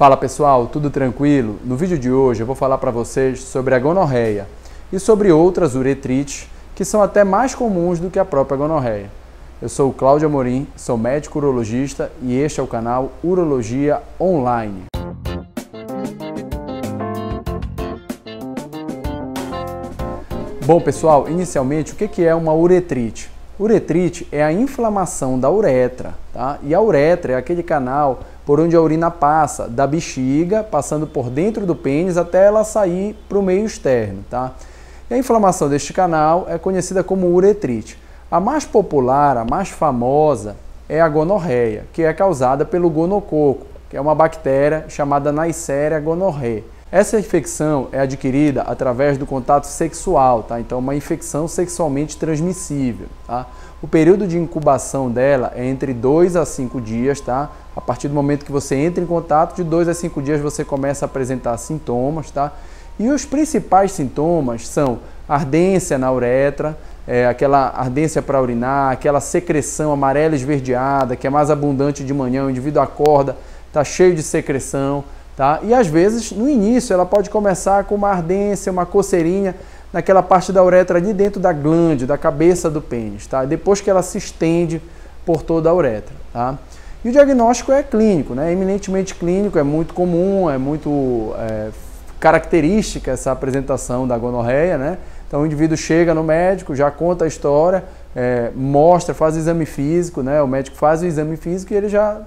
Fala pessoal, tudo tranquilo? No vídeo de hoje eu vou falar para vocês sobre a gonorreia e sobre outras uretrites que são até mais comuns do que a própria gonorreia. Eu sou o Cláudio Amorim, sou médico urologista e este é o canal Urologia Online. Bom pessoal, inicialmente o que é uma uretrite? Uretrite é a inflamação da uretra, tá? E a uretra é aquele canal por onde a urina passa da bexiga, passando por dentro do pênis até ela sair para o meio externo, tá? E a inflamação deste canal é conhecida como uretrite. A mais popular, a mais famosa, é a gonorreia, que é causada pelo gonococo, que é uma bactéria chamada Neisseria gonorrhoeae. Essa infecção é adquirida através do contato sexual, tá? Então, uma infecção sexualmente transmissível, tá? O período de incubação dela é entre 2 a 5 dias, tá? A partir do momento que você entra em contato, de 2 a 5 dias você começa a apresentar sintomas, tá? E os principais sintomas são ardência na uretra, é, aquela ardência para urinar, aquela secreção amarela esverdeada, que é mais abundante de manhã, o indivíduo acorda, tá cheio de secreção, Tá? E às vezes, no início, ela pode começar com uma ardência, uma coceirinha naquela parte da uretra de dentro da glande, da cabeça do pênis, tá? Depois que ela se estende por toda a uretra, tá? E o diagnóstico é clínico, né? É eminentemente clínico, é muito comum, é muito é, característica essa apresentação da gonorreia, né? Então o indivíduo chega no médico, já conta a história, é, mostra, faz o exame físico, né? O médico faz o exame físico e ele já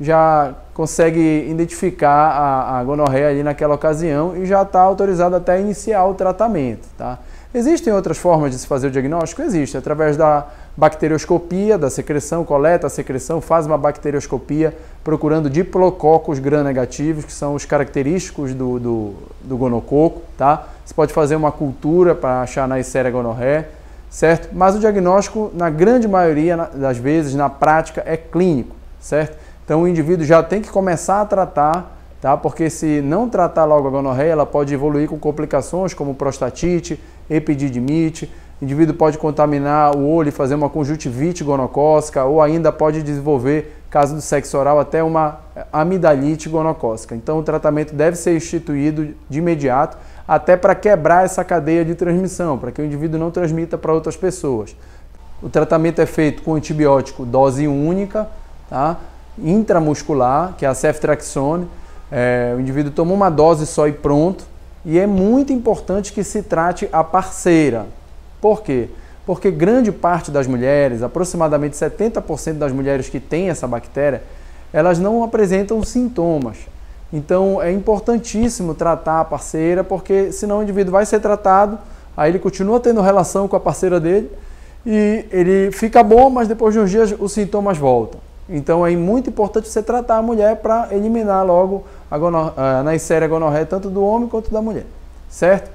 já consegue identificar a, a gonorreia ali naquela ocasião e já está autorizado até iniciar o tratamento, tá? Existem outras formas de se fazer o diagnóstico? Existe, através da bacterioscopia, da secreção, coleta a secreção, faz uma bacterioscopia procurando diplococos gram-negativos, que são os característicos do, do, do, gonococo, tá? Você pode fazer uma cultura para achar na Escherichia gonorrhea, certo? Mas o diagnóstico, na grande maioria das vezes, na prática, é clínico, certo? Então o indivíduo já tem que começar a tratar, tá? Porque se não tratar logo a gonorreia, ela pode evoluir com complicações como prostatite, epididimite, o indivíduo pode contaminar o olho e fazer uma conjuntivite gonocócica ou ainda pode desenvolver, caso do sexo oral, até uma amidalite gonocócica. Então o tratamento deve ser instituído de imediato, até para quebrar essa cadeia de transmissão, para que o indivíduo não transmita para outras pessoas. O tratamento é feito com antibiótico dose única, tá? intramuscular, que é a ceftriaxone. É, o indivíduo toma uma dose só e pronto. E é muito importante que se trate a parceira. Por quê? Porque grande parte das mulheres, aproximadamente 70% das mulheres que têm essa bactéria, elas não apresentam sintomas. Então é importantíssimo tratar a parceira, porque senão o indivíduo vai ser tratado, aí ele continua tendo relação com a parceira dele e ele fica bom, mas depois de uns dias os sintomas voltam. Então é muito importante você tratar a mulher para eliminar logo a, gonor... a gonorreia, tanto do homem quanto da mulher, certo?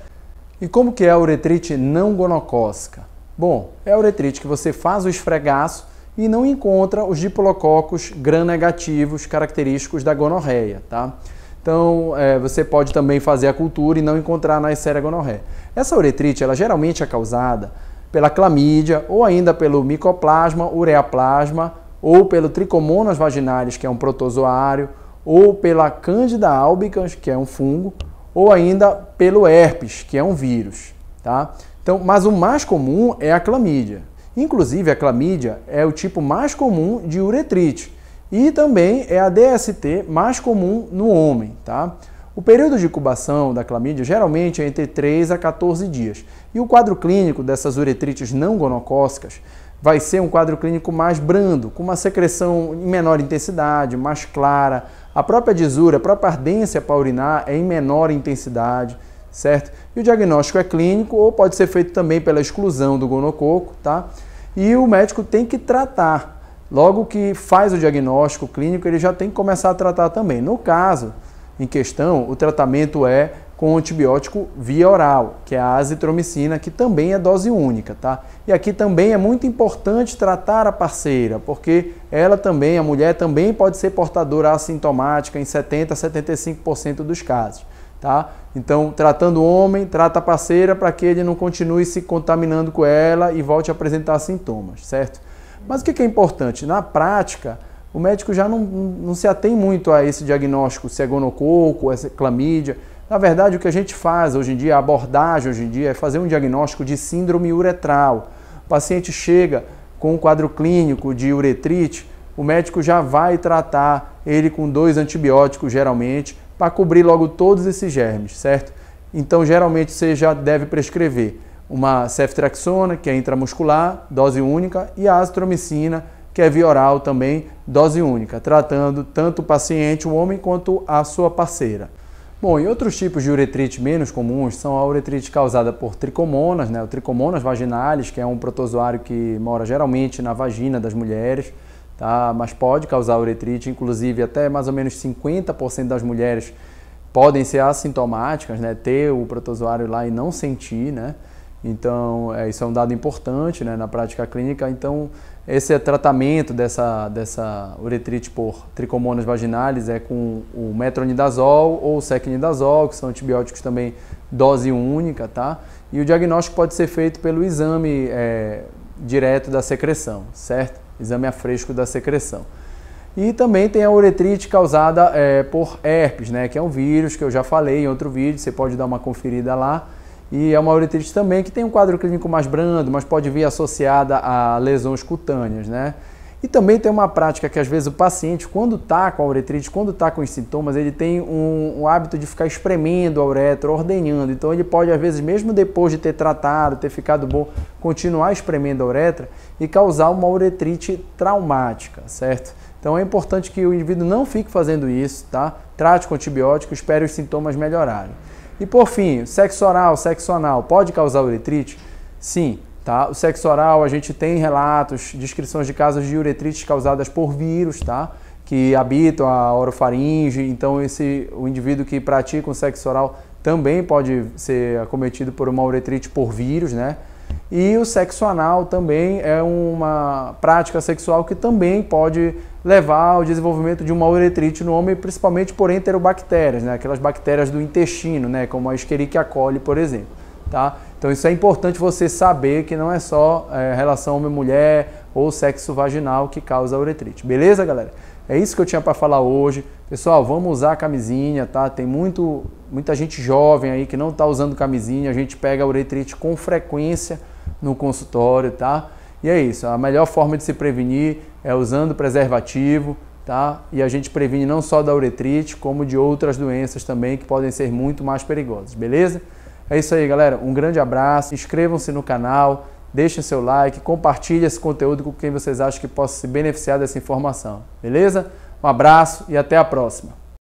E como que é a uretrite não gonocócica? Bom, é a uretrite que você faz o esfregaço e não encontra os diplococos gram-negativos característicos da gonorreia, tá? Então, é, você pode também fazer a cultura e não encontrar a Neisseria gonorreia. Essa uretrite, ela geralmente é causada pela clamídia ou ainda pelo micoplasma, ureaplasma, ou pelo Trichomonas vaginalis, que é um protozoário, ou pela Candida albicans, que é um fungo, ou ainda pelo herpes, que é um vírus, tá? Então, mas o mais comum é a clamídia. Inclusive, a clamídia é o tipo mais comum de uretrite e também é a DST mais comum no homem, tá? O período de incubação da clamídia geralmente é entre 3 a 14 dias. E o quadro clínico dessas uretrites não gonocócicas vai ser um quadro clínico mais brando, com uma secreção em menor intensidade, mais clara. A própria desura, a própria ardência para urinar é em menor intensidade, certo? E o diagnóstico é clínico ou pode ser feito também pela exclusão do gonococo, tá? E o médico tem que tratar. Logo que faz o diagnóstico clínico, ele já tem que começar a tratar também. No caso em questão, o tratamento é com antibiótico via oral, que é a azitromicina, que também é dose única, tá? E aqui também é muito importante tratar a parceira, porque ela também, a mulher também pode ser portadora assintomática em 70 a 75% dos casos, tá? Então, tratando o homem, trata a parceira para que ele não continue se contaminando com ela e volte a apresentar sintomas, certo? Mas o que é importante? Na prática, o médico já não, não se atém muito a esse diagnóstico, se é gonococo, é clamídia, na verdade, o que a gente faz hoje em dia, a abordagem hoje em dia, é fazer um diagnóstico de síndrome uretral. O paciente chega com um quadro clínico de uretrite, o médico já vai tratar ele com dois antibióticos, geralmente, para cobrir logo todos esses germes, certo? Então, geralmente, você já deve prescrever uma ceftriaxona, que é intramuscular, dose única, e a azitromicina, que é via oral também, dose única, tratando tanto o paciente, o homem, quanto a sua parceira. Bom, e outros tipos de uretrite menos comuns são a uretrite causada por tricomonas, né? O tricomonas vaginalis, que é um protozoário que mora geralmente na vagina das mulheres, tá? Mas pode causar uretrite, inclusive até mais ou menos 50% das mulheres podem ser assintomáticas, né? Ter o protozoário lá e não sentir, né? Então, é, isso é um dado importante né, na prática clínica. Então, esse é tratamento dessa, dessa uretrite por tricomonas vaginalis é com o metronidazol ou o secnidazol, que são antibióticos também dose única, tá? E o diagnóstico pode ser feito pelo exame é, direto da secreção, certo? Exame a fresco da secreção. E também tem a uretrite causada é, por herpes, né? Que é um vírus que eu já falei em outro vídeo, você pode dar uma conferida lá e é uma uretrite também que tem um quadro clínico mais brando, mas pode vir associada a lesões cutâneas, né? E também tem uma prática que às vezes o paciente, quando está com a uretrite, quando está com os sintomas, ele tem um, um, hábito de ficar espremendo a uretra, ordenhando. Então ele pode, às vezes, mesmo depois de ter tratado, ter ficado bom, continuar espremendo a uretra e causar uma uretrite traumática, certo? Então é importante que o indivíduo não fique fazendo isso, tá? Trate com antibiótico, espere os sintomas melhorarem. E por fim, sexo oral, sexo anal pode causar uretrite? Sim, tá? O sexo oral, a gente tem relatos, descrições de casos de uretrites causadas por vírus, tá? Que habitam a orofaringe, então esse o indivíduo que pratica o sexo oral também pode ser acometido por uma uretrite por vírus, né? E o sexo anal também é uma prática sexual que também pode levar ao desenvolvimento de uma uretrite no homem, principalmente por enterobactérias, né? aquelas bactérias do intestino, né? como a Escherichia coli, por exemplo. Tá? Então isso é importante você saber que não é só é, relação homem-mulher ou sexo vaginal que causa a uretrite. Beleza, galera? É isso que eu tinha para falar hoje. Pessoal, vamos usar a camisinha, tá? Tem muito, muita gente jovem aí que não está usando camisinha. A gente pega a uretrite com frequência no consultório, tá? E é isso, a melhor forma de se prevenir é usando preservativo, tá? E a gente previne não só da uretrite, como de outras doenças também que podem ser muito mais perigosas, beleza? É isso aí, galera. Um grande abraço, inscrevam-se no canal, deixem seu like, compartilhem esse conteúdo com quem vocês acham que possa se beneficiar dessa informação, beleza? Um abraço e até a próxima!